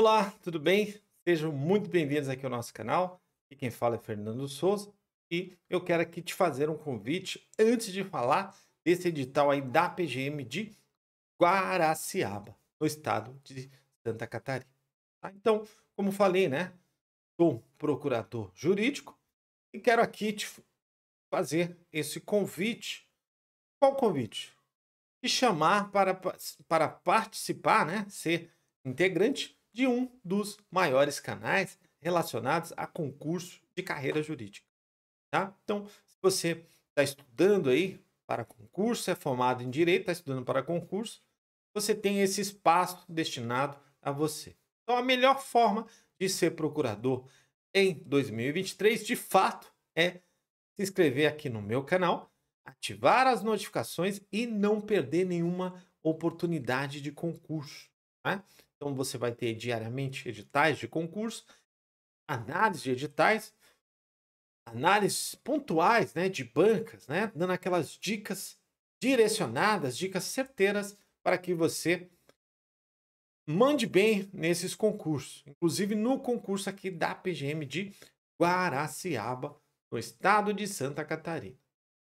Olá, tudo bem? Sejam muito bem-vindos aqui ao nosso canal. E quem fala é Fernando Souza. E eu quero aqui te fazer um convite antes de falar desse edital aí da PGM de Guaraciaba, no estado de Santa Catarina. Tá? Então, como falei, né? Sou procurador jurídico e quero aqui te fazer esse convite. Qual convite? Te chamar para, para participar, né? Ser integrante de um dos maiores canais relacionados a concurso de carreira jurídica. Tá? Então, se você está estudando aí para concurso, é formado em direito, está estudando para concurso, você tem esse espaço destinado a você. Então, a melhor forma de ser procurador em 2023, de fato, é se inscrever aqui no meu canal, ativar as notificações e não perder nenhuma oportunidade de concurso. Né? Então você vai ter diariamente editais de concurso, análise de editais, análises pontuais, né, de bancas, né, dando aquelas dicas direcionadas, dicas certeiras para que você mande bem nesses concursos, inclusive no concurso aqui da PGM de Guaraciaba, no estado de Santa Catarina.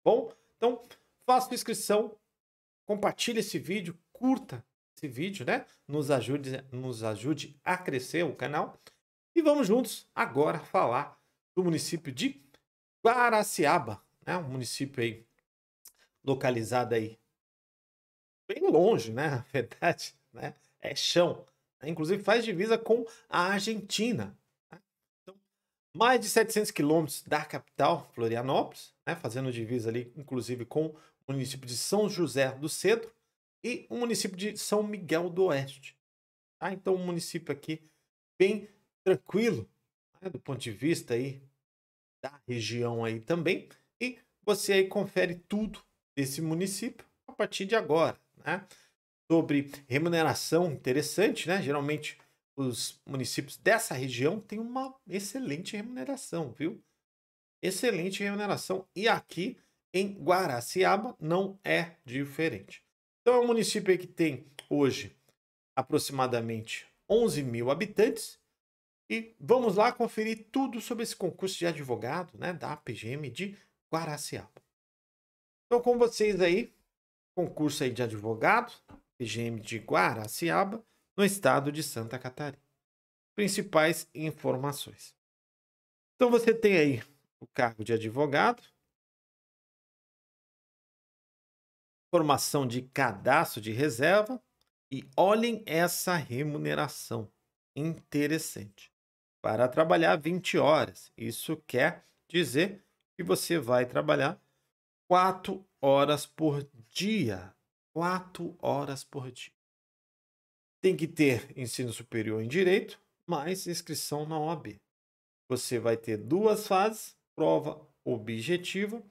Bom, então faça inscrição, compartilhe esse vídeo, curta esse vídeo, né? Nos ajude, nos ajude a crescer o canal. E vamos juntos agora falar do município de Guaraciaba, né? Um município aí localizado aí bem longe, né? Na verdade, né? É chão. Inclusive faz divisa com a Argentina. Tá? Então, mais de 700 quilômetros da capital, Florianópolis, né? fazendo divisa ali, inclusive, com o município de São José do Cedro e o município de São Miguel do Oeste. Ah, então um município aqui bem tranquilo, né, do ponto de vista aí da região aí também. E você aí confere tudo desse município a partir de agora, né? Sobre remuneração interessante, né? Geralmente os municípios dessa região têm uma excelente remuneração, viu? Excelente remuneração. E aqui em Guaraciaba não é diferente. Então é um município que tem hoje aproximadamente 11 mil habitantes. E vamos lá conferir tudo sobre esse concurso de advogado né, da APGM de Guaraciaba. Então, com vocês aí, concurso aí de advogado, APGM de Guaraciaba, no estado de Santa Catarina. Principais informações. Então, você tem aí o cargo de advogado, formação de cadastro de reserva e olhem essa remuneração interessante. Para trabalhar 20 horas, isso quer dizer que você vai trabalhar 4 horas por dia. 4 horas por dia. Tem que ter ensino superior em direito, mais inscrição na OAB. Você vai ter duas fases: prova objetiva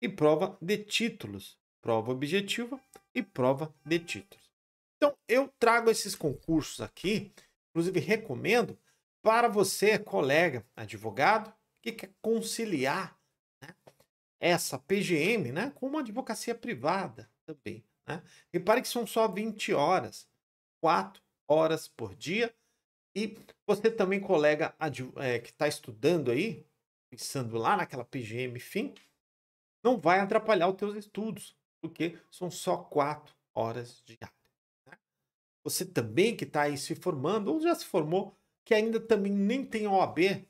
e prova de títulos, prova objetiva e prova de títulos. Então, eu trago esses concursos aqui, inclusive recomendo para você, colega advogado, que quer conciliar né, essa PGM né, com uma advocacia privada também. Né? Repare que são só 20 horas, 4 horas por dia. E você também, colega é, que está estudando aí, pensando lá naquela PGM, fim, não vai atrapalhar os teus estudos porque são só quatro horas diárias. Né? Você também que está aí se formando, ou já se formou, que ainda também nem tem OAB,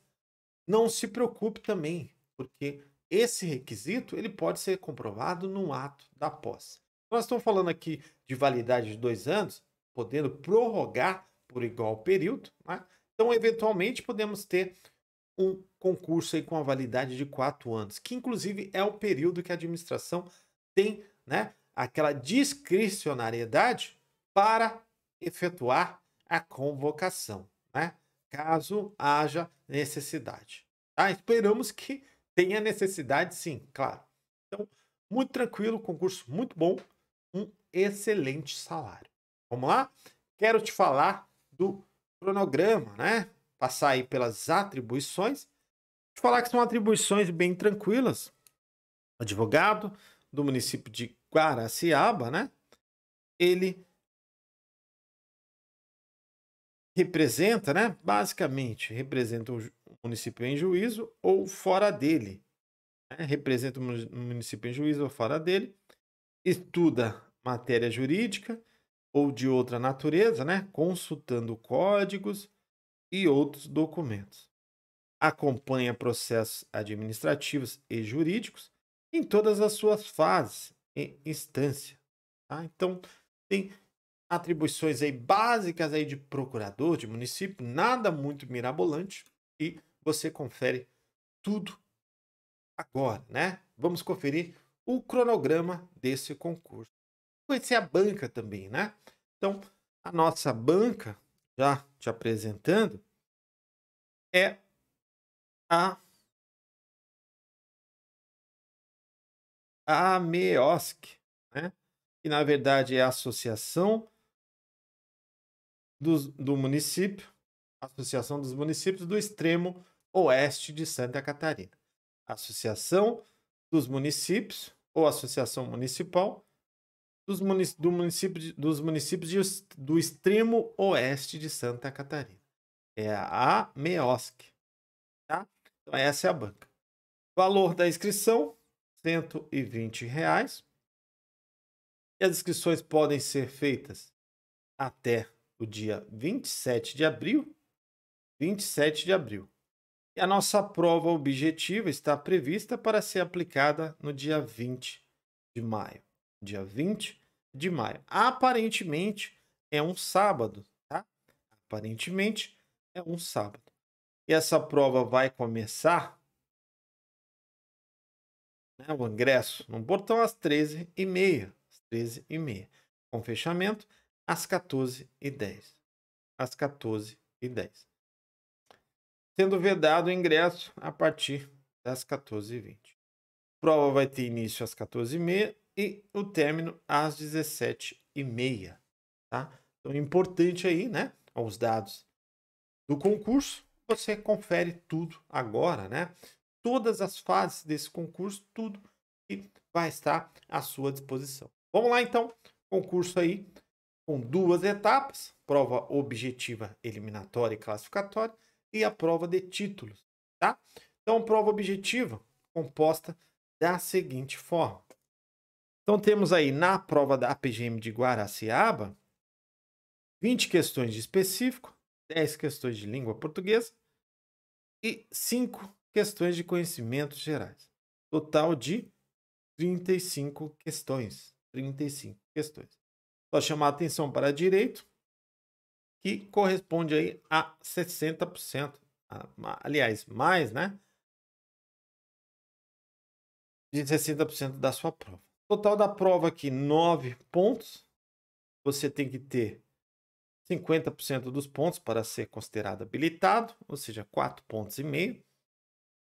não se preocupe também, porque esse requisito ele pode ser comprovado no ato da posse. Nós estamos falando aqui de validade de dois anos, podendo prorrogar por igual período, né? então eventualmente podemos ter um concurso aí com a validade de quatro anos, que inclusive é o período que a administração tem né, aquela discricionariedade para efetuar a convocação, né, caso haja necessidade. Tá? Esperamos que tenha necessidade, sim, claro. Então, muito tranquilo, concurso muito bom, um excelente salário. Vamos lá? Quero te falar do cronograma, né? Passar aí pelas atribuições. Te falar que são atribuições bem tranquilas. Advogado, do município de Guaraciaba, né? Ele representa, né? Basicamente, representa o município em juízo ou fora dele. Né? Representa o município em juízo ou fora dele. Estuda matéria jurídica ou de outra natureza, né? Consultando códigos e outros documentos. Acompanha processos administrativos e jurídicos em todas as suas fases e instância. Tá? Então, tem atribuições aí básicas aí de procurador de município, nada muito mirabolante, e você confere tudo agora, né? Vamos conferir o cronograma desse concurso. Conhecer a banca também, né? Então, a nossa banca, já te apresentando, é a AMEOSC, né? que na verdade é a Associação do, do Município, Associação dos Municípios do Extremo Oeste de Santa Catarina. Associação dos Municípios, ou Associação Municipal, dos, munic do município dos municípios de, do extremo oeste de Santa Catarina. É a AMEOSC. Tá? Então, essa é a banca. Valor da inscrição: 120 reais. E as inscrições podem ser feitas até o dia 27 de abril. 27 de abril. E a nossa prova objetiva está prevista para ser aplicada no dia 20 de maio. Dia 20 de maio. Aparentemente é um sábado, tá? Aparentemente é um sábado. E essa prova vai começar né, o ingresso no portão às 13h30. Às 13h30. Com fechamento às 14h10. Às 14h10. Sendo vedado o ingresso a partir das 14h20. Prova vai ter início às 14h30 e o término às 17h30. Tá? Então, é importante aí, né? Os dados do concurso. Você confere tudo agora, né? todas as fases desse concurso, tudo que vai estar à sua disposição. Vamos lá então, concurso aí com duas etapas, prova objetiva eliminatória e classificatória e a prova de títulos, tá? Então, prova objetiva composta da seguinte forma. Então temos aí na prova da APGM de Guaraciaba 20 questões de específico, 10 questões de língua portuguesa e 5 questões de conhecimentos gerais. Total de 35 questões. 35 questões. Só chamar a atenção para direito, que corresponde aí a 60%. Aliás, mais, né? De 60% da sua prova. Total da prova aqui, 9 pontos. Você tem que ter 50% dos pontos para ser considerado habilitado, ou seja, 4 pontos e meio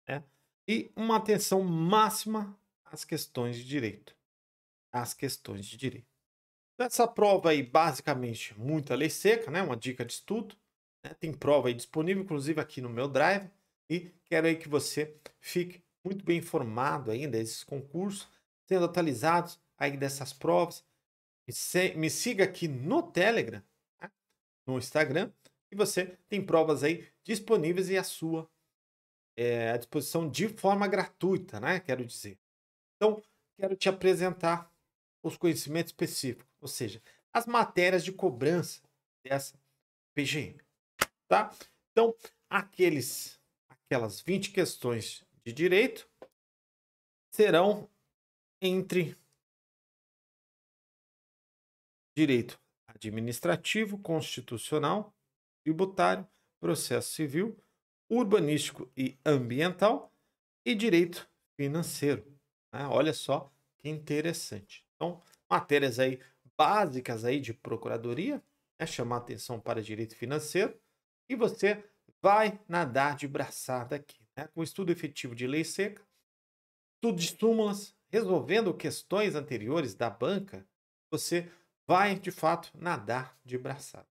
né? E uma atenção máxima às questões de direito. Às questões de direito. Então, essa prova aí, basicamente, muita lei seca, né? Uma dica de estudo. Né? Tem prova aí disponível, inclusive aqui no meu drive. E quero aí que você fique muito bem informado ainda desses concursos, sendo atualizados aí dessas provas. Me, se, me siga aqui no Telegram, tá, no Instagram, e você tem provas aí disponíveis e a sua é, à disposição de forma gratuita, né? Quero dizer. Então, quero te apresentar os conhecimentos específicos, ou seja, as matérias de cobrança dessa PGM, tá? Então, aqueles, aquelas 20 questões de direito serão entre direito administrativo, constitucional, tributário, processo civil, urbanístico e ambiental e direito financeiro. Né? Olha só que interessante. Então, matérias aí básicas aí de procuradoria, né? chamar atenção para direito financeiro e você vai nadar de braçada aqui, né? com estudo efetivo de lei seca, estudo de súmulas, resolvendo questões anteriores da banca, você vai de fato nadar de braçada,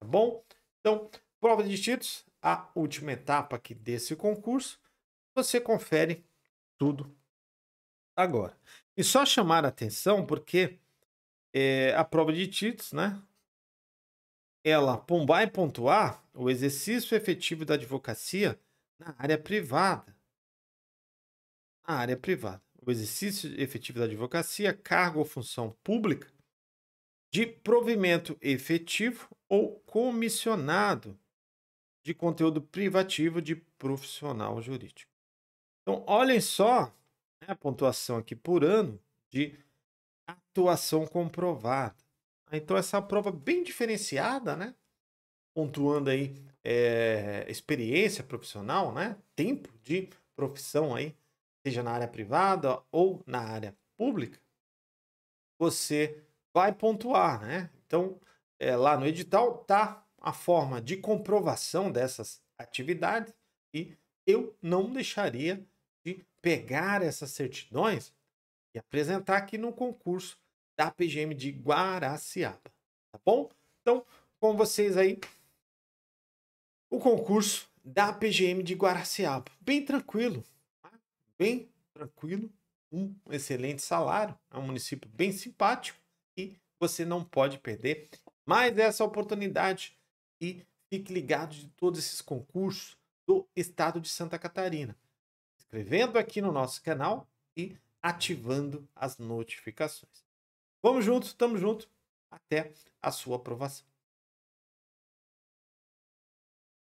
tá bom? Então, prova de títulos a última etapa aqui desse concurso. Você confere tudo agora. E só chamar a atenção porque é, a prova de títulos, né? Ela pombar e pontuar o exercício efetivo da advocacia na área privada. Na área privada. O exercício efetivo da advocacia, cargo ou função pública de provimento efetivo ou comissionado de conteúdo privativo de profissional jurídico. Então, olhem só né, a pontuação aqui por ano de atuação comprovada. Então, essa prova bem diferenciada, né? Pontuando aí é, experiência profissional, né? Tempo de profissão aí, seja na área privada ou na área pública, você vai pontuar, né? Então, é, lá no edital tá a forma de comprovação dessas atividades e eu não deixaria de pegar essas certidões e apresentar aqui no concurso da PGM de Guaraciaba, tá bom? Então, com vocês aí o concurso da PGM de Guaraciaba. Bem tranquilo, tá? bem tranquilo, um excelente salário, é um município bem simpático e você não pode perder mais essa oportunidade e fique ligado de todos esses concursos do estado de Santa Catarina. Inscrevendo aqui no nosso canal e ativando as notificações. Vamos juntos, estamos juntos até a sua aprovação.